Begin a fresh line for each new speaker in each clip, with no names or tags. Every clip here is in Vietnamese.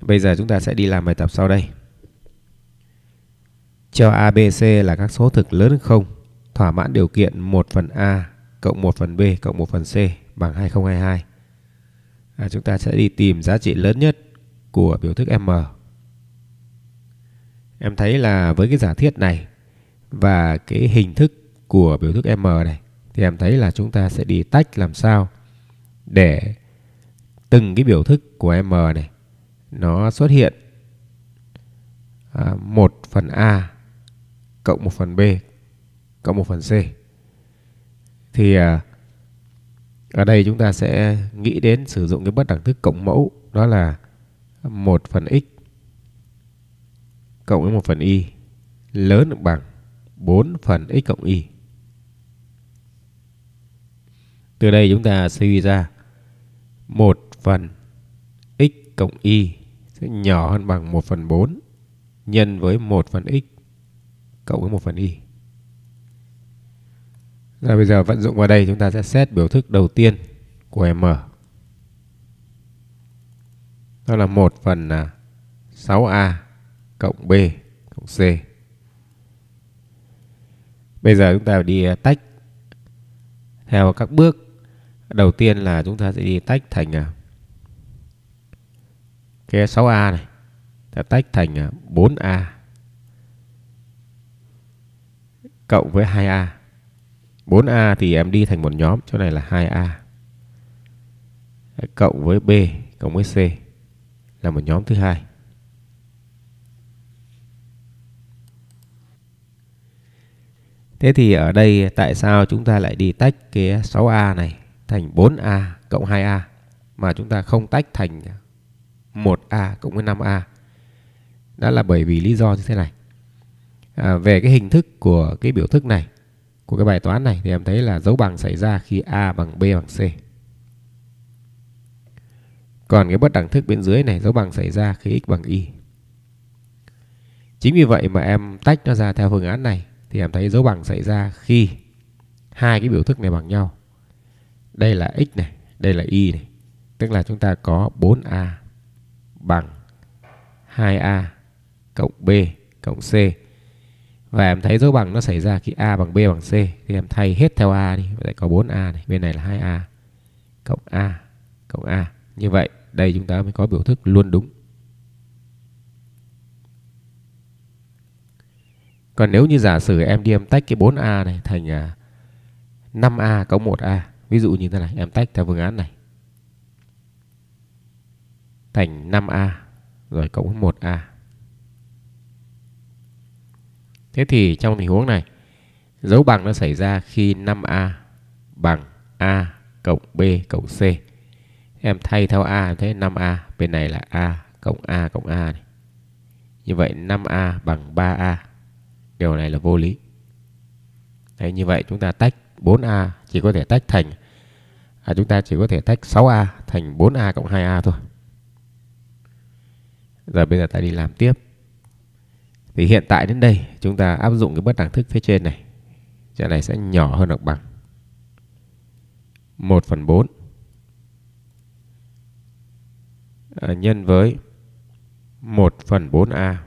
Bây giờ chúng ta sẽ đi làm bài tập sau đây. Cho ABC là các số thực lớn hơn 0 thỏa mãn điều kiện 1 phần A cộng 1 phần B cộng 1 phần C bằng 2022. À, chúng ta sẽ đi tìm giá trị lớn nhất của biểu thức M. Em thấy là với cái giả thiết này và cái hình thức của biểu thức M này thì em thấy là chúng ta sẽ đi tách làm sao để từng cái biểu thức của M này nó xuất hiện à, 1 phần A cộng 1 phần B cộng 1 phần C. Thì à, ở đây chúng ta sẽ nghĩ đến sử dụng cái bất đẳng thức cộng mẫu đó là 1 phần x cộng với 1 phần y lớn bằng 4 phần x cộng y. Từ đây chúng ta suy ra 1 phần x cộng y sẽ nhỏ hơn bằng 1 phần 4 nhân với 1 phần x cộng với 1 phần y. Rồi bây giờ vận dụng vào đây chúng ta sẽ xét biểu thức đầu tiên của M. Đó là 1 phần 6A à, cộng B cộng C. Bây giờ chúng ta đi à, tách theo các bước. Đầu tiên là chúng ta sẽ đi tách thành à, cái 6A này ta tách thành 4A à, cộng với 2A. 4A thì em đi thành một nhóm, chỗ này là 2A. Cộng với B, cộng với C là một nhóm thứ hai. Thế thì ở đây tại sao chúng ta lại đi tách cái 6A này thành 4A cộng 2A mà chúng ta không tách thành 1A cộng với 5A. Đó là bởi vì lý do như thế này. À, về cái hình thức của cái biểu thức này, của cái bài toán này thì em thấy là dấu bằng xảy ra khi A bằng B bằng C. Còn cái bất đẳng thức bên dưới này dấu bằng xảy ra khi x bằng y. Chính vì vậy mà em tách nó ra theo phương án này thì em thấy dấu bằng xảy ra khi hai cái biểu thức này bằng nhau. Đây là x này, đây là y này. Tức là chúng ta có 4a bằng 2A cộng B cộng C. Và em thấy dấu bằng nó xảy ra khi A bằng B bằng C. Thì em thay hết theo A đi. Vậy có 4A này. Bên này là 2A cộng A cộng A. Như vậy đây chúng ta mới có biểu thức luôn đúng. Còn nếu như giả sử em đi em tách cái 4A này thành 5A à, cộng 1A. Ví dụ như thế này. Em tách theo phương án này thành 5A rồi cộng với 1A. Thế thì trong tình huống này dấu bằng nó xảy ra khi 5A bằng A cộng B cộng C. Em thay theo A thế thấy 5A bên này là A cộng A cộng A này. Như vậy 5A bằng 3A. Điều này là vô lý. Đấy, như vậy chúng ta tách 4A chỉ có thể tách thành à, chúng ta chỉ có thể tách 6A thành 4A cộng 2A thôi giờ bây giờ ta đi làm tiếp. Thì hiện tại đến đây chúng ta áp dụng cái bất đẳng thức phía trên này. Chỗ này sẽ nhỏ hơn hoặc bằng 1 phần 4 à, ờ, nhân với 1 phần 4A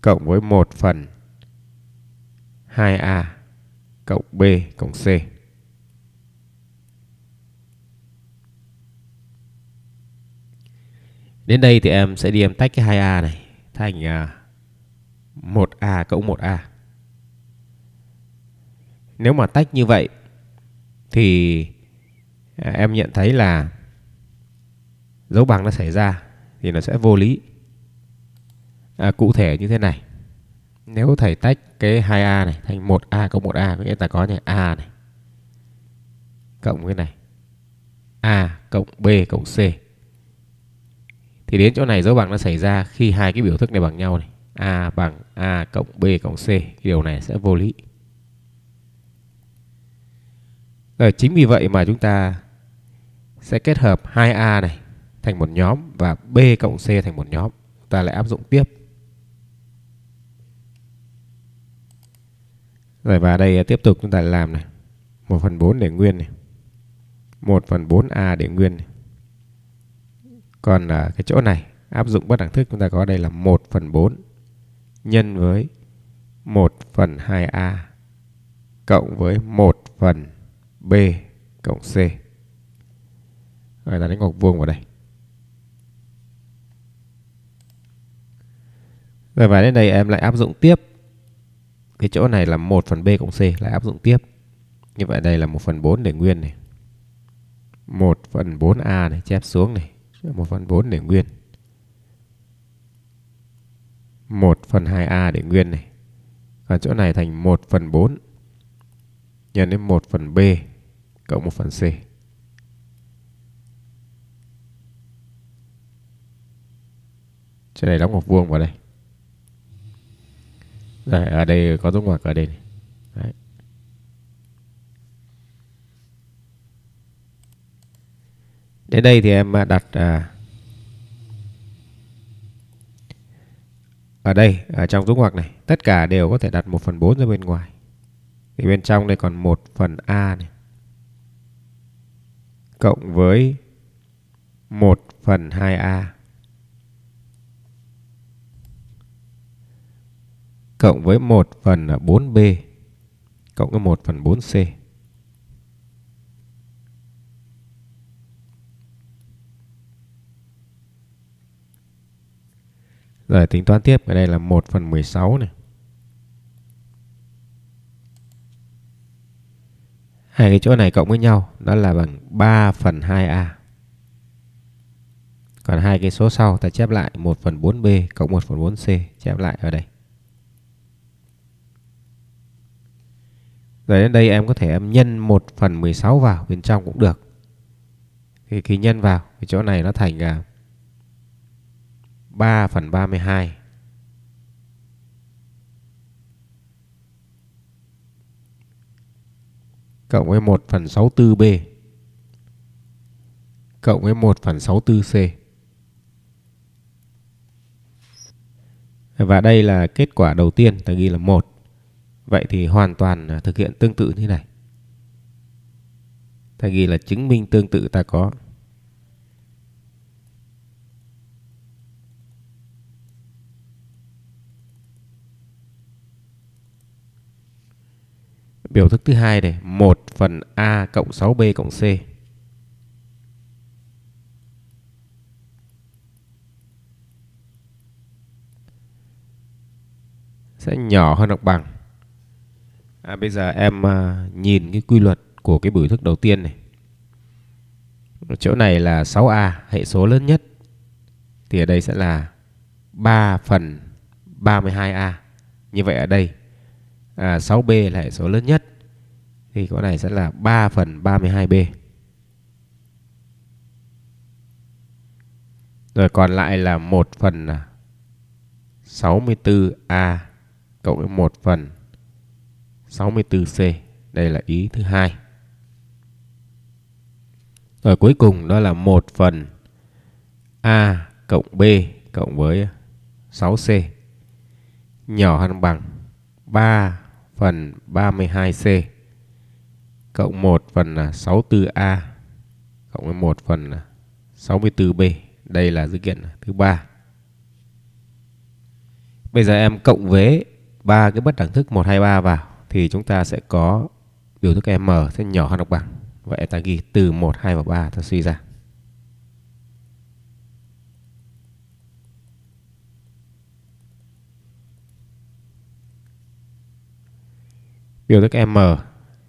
cộng với 1 phần 2A cộng B cộng C. Đến đây thì em sẽ đi em tách cái 2A này thành 1A à, cộng 1A. Nếu mà tách như vậy thì à, em nhận thấy là dấu bằng nó xảy ra thì nó sẽ vô lý. À, cụ thể như thế này. Nếu thầy tách cái 2A này thành 1A cộng 1A có nghĩa là có này A này cộng cái này A cộng B cộng C thì đến chỗ này dấu bằng nó xảy ra khi hai cái biểu thức này bằng nhau này a bằng a cộng b cộng c điều này sẽ vô lý rồi chính vì vậy mà chúng ta sẽ kết hợp 2a này thành một nhóm và b cộng c thành một nhóm ta lại áp dụng tiếp Rồi và đây tiếp tục chúng ta làm này. 1 phần 4 để nguyên này. 1 phần 4A để nguyên này. Còn ở à, cái chỗ này, áp dụng bất đẳng thức chúng ta có đây là 1 phần 4 nhân với 1 phần 2A cộng với 1 phần B cộng C. Rồi ta đánh ngoặc vuông vào đây. Rồi và đến đây em lại áp dụng tiếp. Cái chỗ này là 1 phần B cộng C lại áp dụng tiếp. Như vậy đây là 1 phần 4 để nguyên này. 1 phần 4A này chép xuống này. 1 phần 4 để nguyên. 1 phần 2A để nguyên này. Còn chỗ này thành 1 phần 4 nhân đến 1 phần B cộng 1 phần C. Chỗ này đóng một vuông vào đây. Rồi, ở đây có dấu ngoặc ở đây này. Đến đây thì em à, đặt à, ở đây ở trong dũng ngoặc này tất cả đều có thể đặt 1 phần 4 ra bên ngoài. Thì bên trong đây còn 1 phần A này. Cộng với 1 phần 2A. Cộng với 1 phần 4B. À, Cộng với 1 phần 4C. Rồi tính toán tiếp, ở đây là 1 phần 16 này. Hai cái chỗ này cộng với nhau, đó là bằng 3 phần 2A. Còn hai cái số sau ta chép lại 1 phần 4B cộng 1 phần 4C, chép lại ở đây. Rồi đến đây em có thể em nhân 1 phần 16 vào bên trong cũng được. Thì khi nhân vào, cái chỗ này nó thành là 3 phần 32 cộng với 1 phần 64B cộng với 1 phần 64C. Và đây là kết quả đầu tiên ta ghi là 1. Vậy thì hoàn toàn à, thực hiện tương tự như này. Ta ghi là chứng minh tương tự ta có Biểu thức thứ hai này, 1 phần A cộng 6B cộng C. Sẽ nhỏ hơn hoặc bằng. À, bây giờ em à, nhìn cái quy luật của cái biểu thức đầu tiên này. chỗ này là 6A, hệ số lớn nhất. Thì ở đây sẽ là 3 phần 32A. Như vậy ở đây à, 6B là hệ số lớn nhất thì con này sẽ là 3 phần 32B. Rồi còn lại là 1 phần 64A à, cộng với 1 phần 64C. Đây là ý thứ hai. Rồi cuối cùng đó là 1 phần A cộng B cộng với 6C nhỏ hơn bằng 3 phần 32C cộng 1 phần 64A cộng với 1 phần 64B. Đây là dữ kiện thứ ba. Bây giờ em cộng với ba cái bất đẳng thức 1 2 3 vào thì chúng ta sẽ có biểu thức M sẽ nhỏ hơn độc bằng. Vậy ta ghi từ 1 2 và 3 ta suy ra. biểu thức M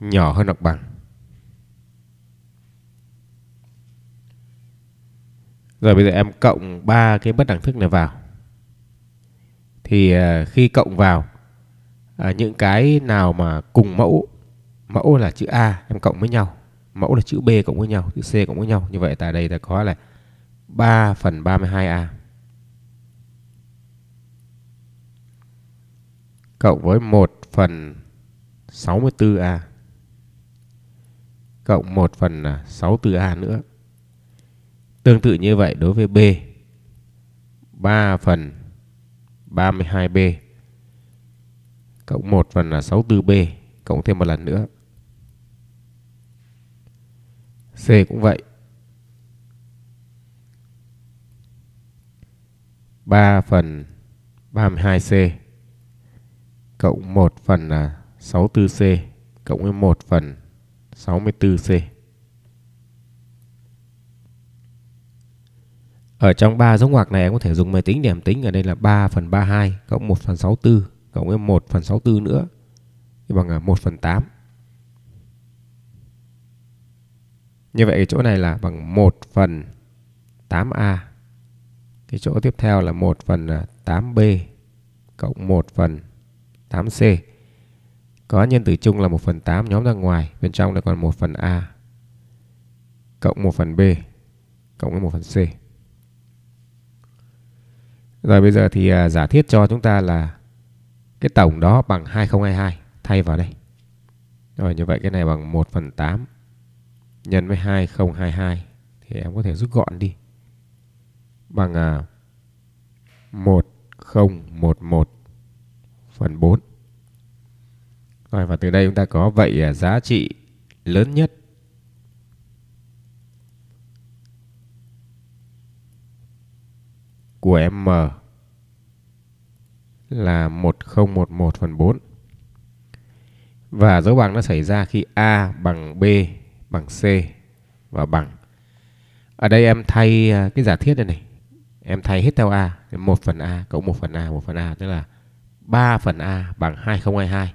nhỏ hơn hoặc bằng. Rồi bây giờ em cộng ba cái bất đẳng thức này vào. Thì à, khi cộng vào à, những cái nào mà cùng mẫu, mẫu là chữ A em cộng với nhau, mẫu là chữ B cộng với nhau, chữ C cộng với nhau. Như vậy tại đây ta có là 3 phần 32A cộng với 1 phần 64A cộng 1 phần 64A à, nữa. Tương tự như vậy đối với B 3 phần 32B cộng 1 phần 64B à, cộng thêm một lần nữa. C cũng vậy. 3 phần 32C cộng 1 phần là 64C cộng với 1 phần 64C. Ở trong ba dấu ngoặc này em có thể dùng máy tính để em tính ở đây là 3 phần 32 cộng 1 phần 64 cộng với 1 phần 64 nữa thì bằng 1 phần 8. Như vậy chỗ này là bằng 1 phần 8A. Cái chỗ tiếp theo là 1 phần 8B cộng 1 phần 8C. Có nhân tử chung là 1 phần 8 nhóm ra ngoài, bên trong lại còn 1 phần A cộng 1 phần B cộng với 1 phần C. Rồi bây giờ thì à, giả thiết cho chúng ta là cái tổng đó bằng 2022 thay vào đây. Rồi như vậy cái này bằng 1 phần 8 nhân với 2022 thì em có thể rút gọn đi bằng 1011 à, phần 4. Rồi và từ đây chúng ta có vậy à, giá trị lớn nhất của M là 1011 phần 4. Và dấu bằng nó xảy ra khi A bằng B bằng C và bằng. Ở đây em thay à, cái giả thiết này này. Em thay hết theo A. 1 phần A cộng 1 phần A, 1 phần A tức là 3 phần A bằng 2022.